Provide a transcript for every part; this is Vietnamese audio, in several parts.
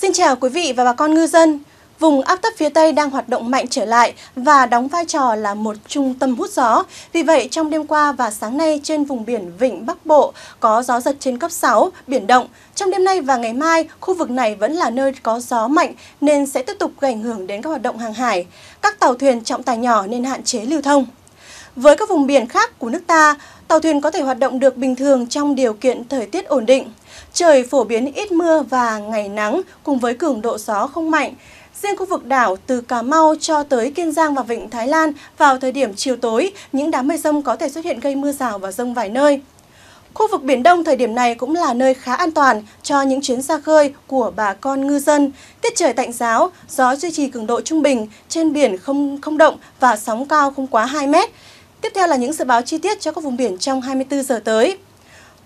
Xin chào quý vị và bà con ngư dân. Vùng áp thấp phía Tây đang hoạt động mạnh trở lại và đóng vai trò là một trung tâm hút gió. Vì vậy, trong đêm qua và sáng nay trên vùng biển Vịnh Bắc Bộ có gió giật trên cấp 6, biển động. Trong đêm nay và ngày mai, khu vực này vẫn là nơi có gió mạnh nên sẽ tiếp tục gây ảnh hưởng đến các hoạt động hàng hải. Các tàu thuyền trọng tài nhỏ nên hạn chế lưu thông. Với các vùng biển khác của nước ta, Tàu thuyền có thể hoạt động được bình thường trong điều kiện thời tiết ổn định. Trời phổ biến ít mưa và ngày nắng cùng với cường độ gió không mạnh. Riêng khu vực đảo từ Cà Mau cho tới Kiên Giang và Vịnh Thái Lan vào thời điểm chiều tối, những đám mây rông có thể xuất hiện gây mưa rào và rông vài nơi. Khu vực Biển Đông thời điểm này cũng là nơi khá an toàn cho những chuyến ra khơi của bà con ngư dân. Tiết trời tạnh giáo, gió duy trì cường độ trung bình, trên biển không không động và sóng cao không quá 2 mét. Tiếp theo là những dự báo chi tiết cho các vùng biển trong 24 giờ tới.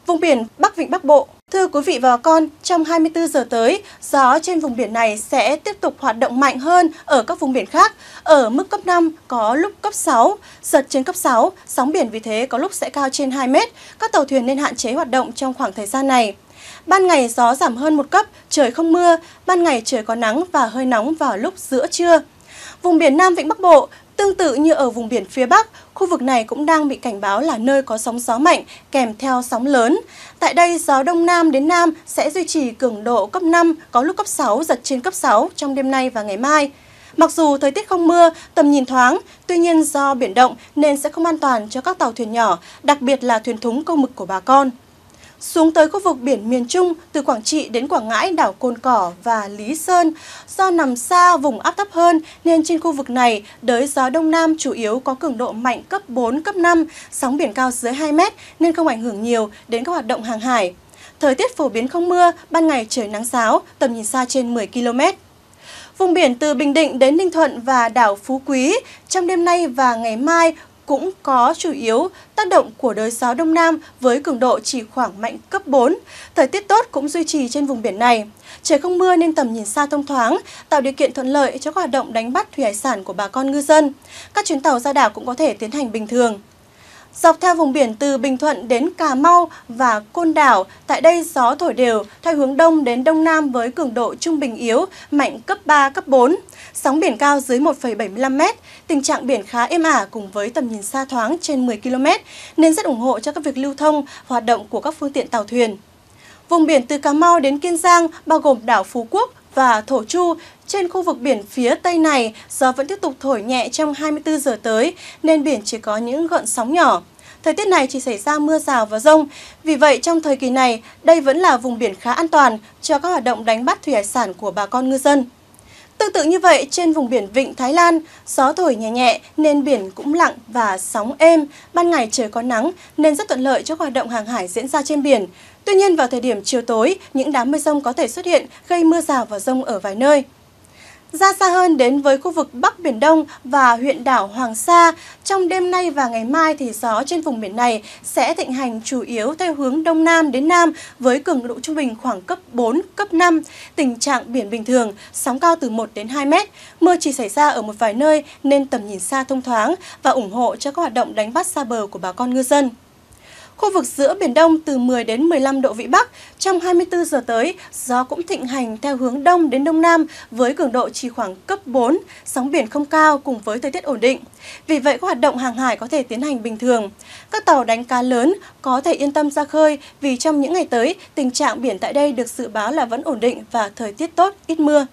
Vùng biển Bắc Vịnh Bắc Bộ Thưa quý vị và con, trong 24 giờ tới, gió trên vùng biển này sẽ tiếp tục hoạt động mạnh hơn ở các vùng biển khác, ở mức cấp 5 có lúc cấp 6, giật trên cấp 6, sóng biển vì thế có lúc sẽ cao trên 2 mét, các tàu thuyền nên hạn chế hoạt động trong khoảng thời gian này. Ban ngày gió giảm hơn một cấp, trời không mưa, ban ngày trời có nắng và hơi nóng vào lúc giữa trưa. Vùng biển Nam Vịnh Bắc Bộ, Tương tự như ở vùng biển phía Bắc, khu vực này cũng đang bị cảnh báo là nơi có sóng gió mạnh kèm theo sóng lớn. Tại đây, gió Đông Nam đến Nam sẽ duy trì cường độ cấp 5, có lúc cấp 6, giật trên cấp 6 trong đêm nay và ngày mai. Mặc dù thời tiết không mưa, tầm nhìn thoáng, tuy nhiên do biển động nên sẽ không an toàn cho các tàu thuyền nhỏ, đặc biệt là thuyền thúng câu mực của bà con. Xuống tới khu vực biển miền Trung, từ Quảng Trị đến Quảng Ngãi, đảo Cồn Cỏ và Lý Sơn, do nằm xa vùng áp thấp hơn nên trên khu vực này, đới gió Đông Nam chủ yếu có cường độ mạnh cấp 4, cấp 5, sóng biển cao dưới 2 mét nên không ảnh hưởng nhiều đến các hoạt động hàng hải. Thời tiết phổ biến không mưa, ban ngày trời nắng giáo, tầm nhìn xa trên 10 km. Vùng biển từ Bình Định đến Ninh Thuận và đảo Phú Quý, trong đêm nay và ngày mai cũng có chủ yếu tác động của đới gió Đông Nam với cường độ chỉ khoảng mạnh cấp 4. Thời tiết tốt cũng duy trì trên vùng biển này. Trời không mưa nên tầm nhìn xa thông thoáng, tạo điều kiện thuận lợi cho các hoạt động đánh bắt thủy hải sản của bà con ngư dân. Các chuyến tàu ra đảo cũng có thể tiến hành bình thường. Dọc theo vùng biển từ Bình Thuận đến Cà Mau và Côn Đảo, tại đây gió thổi đều theo hướng đông đến đông nam với cường độ trung bình yếu, mạnh cấp 3, cấp 4. Sóng biển cao dưới 1,75 m, tình trạng biển khá êm ả cùng với tầm nhìn xa thoáng trên 10 km nên rất ủng hộ cho các việc lưu thông, hoạt động của các phương tiện tàu thuyền. Vùng biển từ Cà Mau đến Kiên Giang bao gồm đảo Phú Quốc, và thổ chu trên khu vực biển phía tây này, gió vẫn tiếp tục thổi nhẹ trong 24 giờ tới, nên biển chỉ có những gợn sóng nhỏ. Thời tiết này chỉ xảy ra mưa rào và rông. Vì vậy, trong thời kỳ này, đây vẫn là vùng biển khá an toàn cho các hoạt động đánh bắt thủy hải sản của bà con ngư dân. Tương tự như vậy, trên vùng biển Vịnh Thái Lan, gió thổi nhẹ nhẹ nên biển cũng lặng và sóng êm, ban ngày trời có nắng nên rất thuận lợi cho hoạt động hàng hải diễn ra trên biển. Tuy nhiên vào thời điểm chiều tối, những đám mây rông có thể xuất hiện gây mưa rào và rông ở vài nơi ra xa hơn đến với khu vực Bắc Biển Đông và huyện đảo Hoàng Sa. Trong đêm nay và ngày mai thì gió trên vùng biển này sẽ thịnh hành chủ yếu theo hướng Đông Nam đến Nam với cường độ trung bình khoảng cấp 4, cấp 5. Tình trạng biển bình thường, sóng cao từ 1 đến 2 mét. Mưa chỉ xảy ra ở một vài nơi nên tầm nhìn xa thông thoáng và ủng hộ cho các hoạt động đánh bắt xa bờ của bà con ngư dân. Khu vực giữa Biển Đông từ 10 đến 15 độ Vĩ Bắc, trong 24 giờ tới, gió cũng thịnh hành theo hướng Đông đến Đông Nam với cường độ chỉ khoảng cấp 4, sóng biển không cao cùng với thời tiết ổn định. Vì vậy, các hoạt động hàng hải có thể tiến hành bình thường. Các tàu đánh cá lớn có thể yên tâm ra khơi vì trong những ngày tới, tình trạng biển tại đây được dự báo là vẫn ổn định và thời tiết tốt, ít mưa.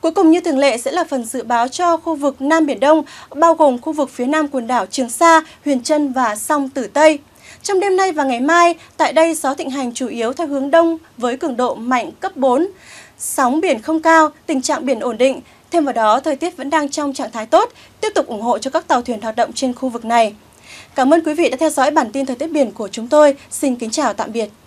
Cuối cùng như thường lệ sẽ là phần dự báo cho khu vực Nam Biển Đông, bao gồm khu vực phía nam quần đảo Trường Sa, Huyền Trân và Song Tử Tây. Trong đêm nay và ngày mai, tại đây gió thịnh hành chủ yếu theo hướng đông với cường độ mạnh cấp 4. Sóng biển không cao, tình trạng biển ổn định, Thêm vào đó, thời tiết vẫn đang trong trạng thái tốt, tiếp tục ủng hộ cho các tàu thuyền hoạt động trên khu vực này. Cảm ơn quý vị đã theo dõi bản tin thời tiết biển của chúng tôi. Xin kính chào tạm biệt.